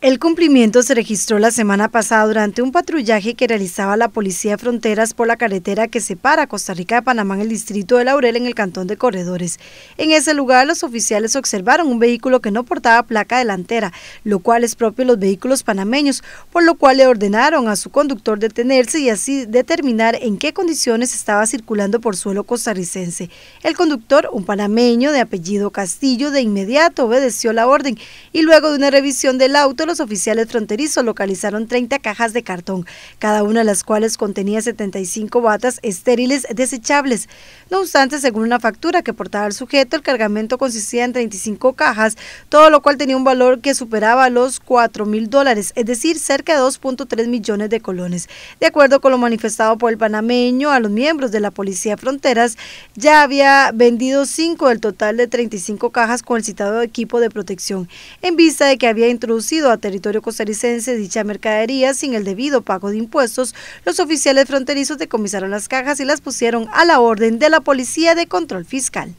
El cumplimiento se registró la semana pasada durante un patrullaje que realizaba la Policía de Fronteras por la carretera que separa Costa Rica de Panamá en el distrito de Laurel en el cantón de Corredores. En ese lugar los oficiales observaron un vehículo que no portaba placa delantera, lo cual es propio de los vehículos panameños, por lo cual le ordenaron a su conductor detenerse y así determinar en qué condiciones estaba circulando por suelo costarricense. El conductor, un panameño de apellido Castillo, de inmediato obedeció la orden y luego de una revisión del auto los oficiales fronterizos localizaron 30 cajas de cartón, cada una de las cuales contenía 75 batas estériles desechables. No obstante, según una factura que portaba el sujeto, el cargamento consistía en 35 cajas, todo lo cual tenía un valor que superaba los 4 mil dólares, es decir, cerca de 2.3 millones de colones. De acuerdo con lo manifestado por el panameño a los miembros de la Policía Fronteras, ya había vendido 5 del total de 35 cajas con el citado equipo de protección, en vista de que había introducido a territorio costarricense dicha mercadería sin el debido pago de impuestos, los oficiales fronterizos decomisaron las cajas y las pusieron a la orden de la Policía de Control Fiscal.